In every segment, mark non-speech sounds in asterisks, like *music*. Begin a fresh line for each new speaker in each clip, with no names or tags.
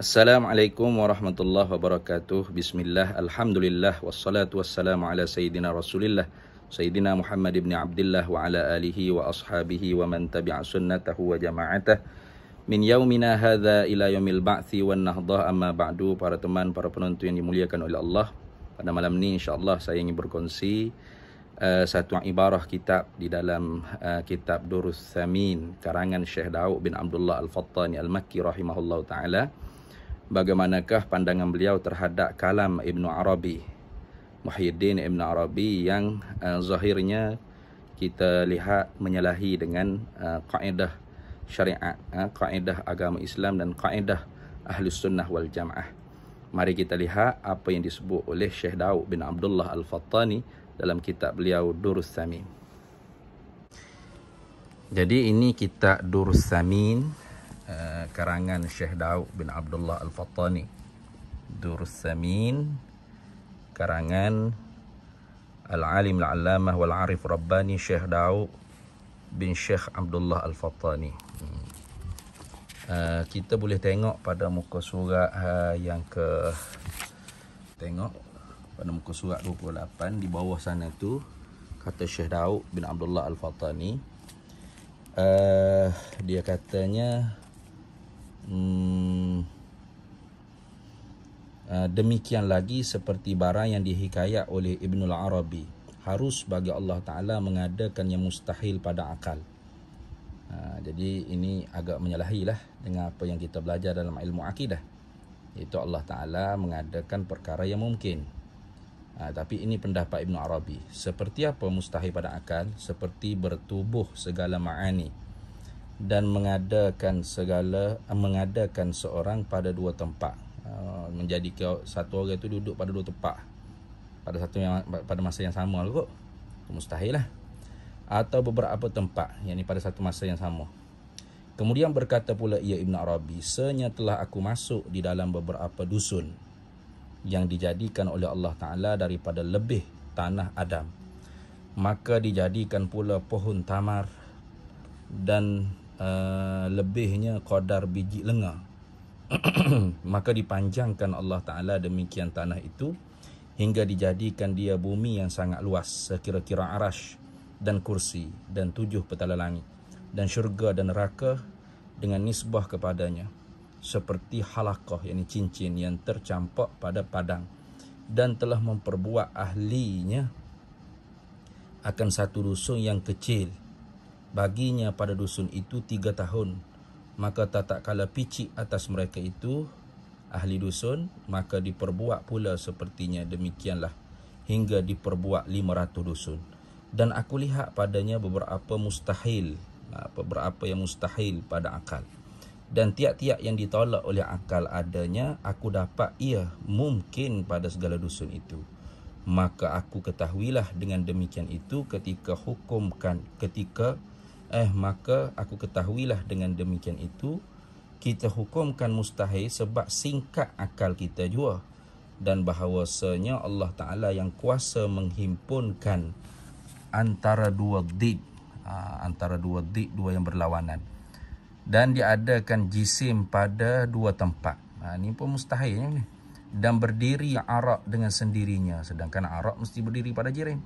Assalamualaikum warahmatullahi wabarakatuh. Bismillah, alhamdulillah, wassalatu wassalamu ala sayyidina rasulillah. Sayyidina Muhammad ibn Abdullah wa ala alihi wa ashabihi wa man tabi'a sunnatahu wa jama'atah. Min yaumina hadha ila yaumil ba'thi wa nahdah amma ba'du. Para teman, para penonton yang dimuliakan oleh Allah. Pada malam ini insyaAllah saya ingin berkongsi uh, satu ibarah kitab di dalam uh, kitab Durus Thamin. Karangan Syekh Dawud bin Abdullah al-Fattani al-Makki rahimahullah ta'ala. Uh, bagaimanakah pandangan beliau terhadap kalam Ibn Arabi Muhyiddin Ibn Arabi yang uh, zahirnya kita lihat menyalahi dengan uh, kaedah syariat uh, kaedah agama Islam dan kaedah Ahlus Sunnah wal Jamaah Mari kita lihat apa yang disebut oleh Syekh Daud bin Abdullah Al-Fattani dalam kitab beliau Durus Samin. Jadi ini kitab Durus Samin Eh, karangan Syekh Daud bin Abdullah Al-Fattani Dursamin karangan Al-Alim Al-Allamah Wal-Arif Rabbani Syekh Daud bin Syekh Abdullah Al-Fattani Uh, kita boleh tengok pada muka surat uh, yang ke tengok pada muka surat 28 di bawah sana tu kata Syekh Daud bin Abdullah Al-Fattani uh, dia katanya hmm, ah, demikian lagi seperti barang yang dihikayat oleh Ibnu Arabi harus bagi Allah Taala mengadakan yang mustahil pada akal ha, jadi ini agak menyalahi lah dengan apa yang kita belajar dalam ilmu akidah itu Allah Taala mengadakan perkara yang mungkin Ha, tapi ini pendapat Ibn Arabi. Seperti apa mustahil pada akal? Seperti bertubuh segala ma'ani dan mengadakan segala mengadakan seorang pada dua tempat ah, menjadi satu orang itu duduk pada dua tempat pada satu yang pada masa yang sama lah kok mustahil lah atau beberapa tempat yang ini pada satu masa yang sama kemudian berkata pula ia ya Ibn Arabi senya telah aku masuk di dalam beberapa dusun yang dijadikan oleh Allah Ta'ala daripada lebih tanah Adam maka dijadikan pula pohon tamar dan uh, lebihnya kadar biji lengah *clears throat* maka dipanjangkan Allah Taala demikian tanah itu hingga dijadikan dia bumi yang sangat luas sekira-kira arash dan kursi dan tujuh petala langit dan syurga dan neraka dengan nisbah kepadanya seperti halakoh yang cincin yang tercampak pada padang dan telah memperbuat ahlinya akan satu rusun yang kecil baginya pada dusun itu tiga tahun. Maka tak kala picik atas mereka itu, ahli dusun, maka diperbuat pula sepertinya demikianlah hingga diperbuat lima ratus dusun. Dan aku lihat padanya beberapa mustahil, ha, beberapa yang mustahil pada akal. Dan tiap-tiap yang ditolak oleh akal adanya, aku dapat ia mungkin pada segala dusun itu. Maka aku ketahuilah dengan demikian itu ketika hukumkan, ketika Eh maka aku ketahuilah dengan demikian itu kita hukumkan mustahil sebab singkat akal kita jua dan bahawasanya Allah Taala yang kuasa menghimpunkan antara dua dik ha, antara dua dik dua yang berlawanan dan diadakan jisim pada dua tempat ha, ini pun mustahilnya ni dan berdiri arak dengan sendirinya sedangkan arak mesti berdiri pada jirim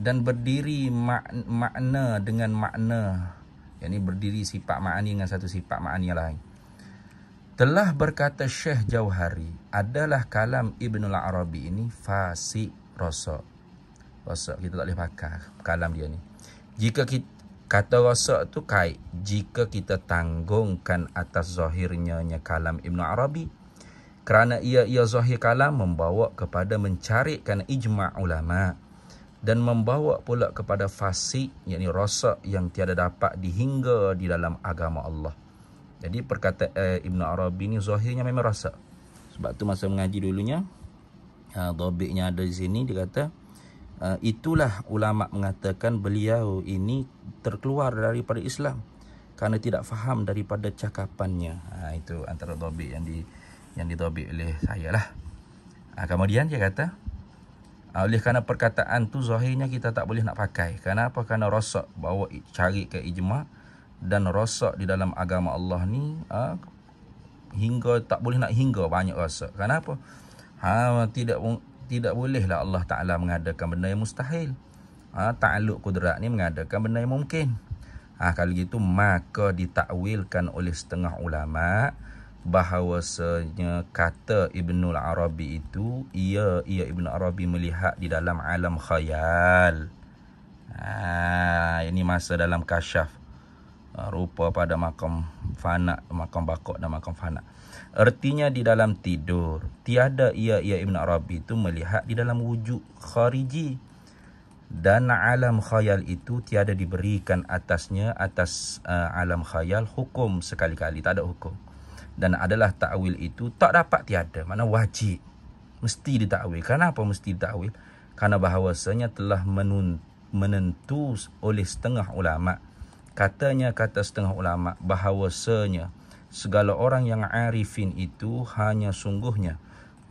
dan berdiri makna dengan makna yang ini berdiri sifat ma'ani dengan satu sifat ma'ani yang lain telah berkata Syekh Jauhari adalah kalam Ibn al-Arabi ini fasik rosak rosak kita tak boleh pakai kalam dia ni jika kita kata rosak tu kait jika kita tanggungkan atas zahirnya kalam Ibn arabi kerana ia ia zahir kalam membawa kepada mencarikan ijma' ulama' dan membawa pula kepada fasik yakni rosak yang tiada dapat dihingga di dalam agama Allah. Jadi perkataan eh, Ibn Arabi ni zahirnya memang rosak. Sebab tu masa mengaji dulunya eh, ha, dobiknya ada di sini dia kata uh, itulah ulama mengatakan beliau ini terkeluar daripada Islam kerana tidak faham daripada cakapannya. Ha, itu antara dobik yang di yang didobik oleh saya lah. Ha, kemudian dia kata, Ah, oleh kerana perkataan tu zahirnya kita tak boleh nak pakai. Kenapa? Kerana rosak bawa cari ke ijma' dan rosak di dalam agama Allah ni uh, hingga tak boleh nak hingga banyak rosak. Kenapa? Ha, tidak tidak bolehlah Allah Ta'ala mengadakan benda yang mustahil. Ha, ta'aluk kudrat ni mengadakan benda yang mungkin. Ha, kalau gitu maka ditakwilkan oleh setengah ulama' bahawasanya kata Ibn Arabi itu ia ia Ibn Arabi melihat di dalam alam khayal. Ah, ini masa dalam kasyaf. Ha, rupa pada makam fana, makam bakok dan makam fana. Artinya di dalam tidur, tiada ia ia Ibn Arabi itu melihat di dalam wujud khariji. Dan alam khayal itu tiada diberikan atasnya atas uh, alam khayal hukum sekali-kali. Tak ada hukum dan adalah takwil itu tak dapat tiada mana wajib mesti ditakwil kenapa mesti ditakwil Karena bahawasanya telah menentu oleh setengah ulama katanya kata setengah ulama bahawasanya segala orang yang arifin itu hanya sungguhnya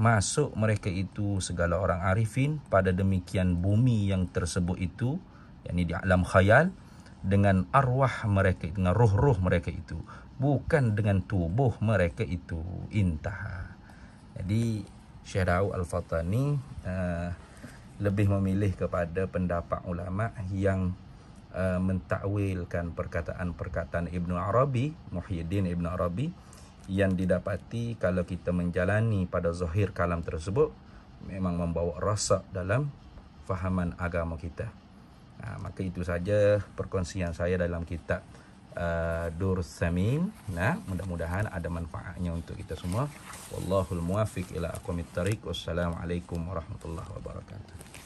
masuk mereka itu segala orang arifin pada demikian bumi yang tersebut itu yakni di alam khayal dengan arwah mereka dengan roh-roh mereka itu bukan dengan tubuh mereka itu intah jadi Syekh Daud Al-Fatani uh, lebih memilih kepada pendapat ulama yang uh, mentakwilkan perkataan-perkataan Ibnu Arabi Muhyiddin Ibnu Arabi yang didapati kalau kita menjalani pada zahir kalam tersebut memang membawa rosak dalam fahaman agama kita. Ha, maka itu saja perkongsian saya dalam kitab uh, Nah, mudah-mudahan ada manfaatnya untuk kita semua. Wallahul muwafiq ila aqwamit tariq. Wassalamualaikum warahmatullahi wabarakatuh.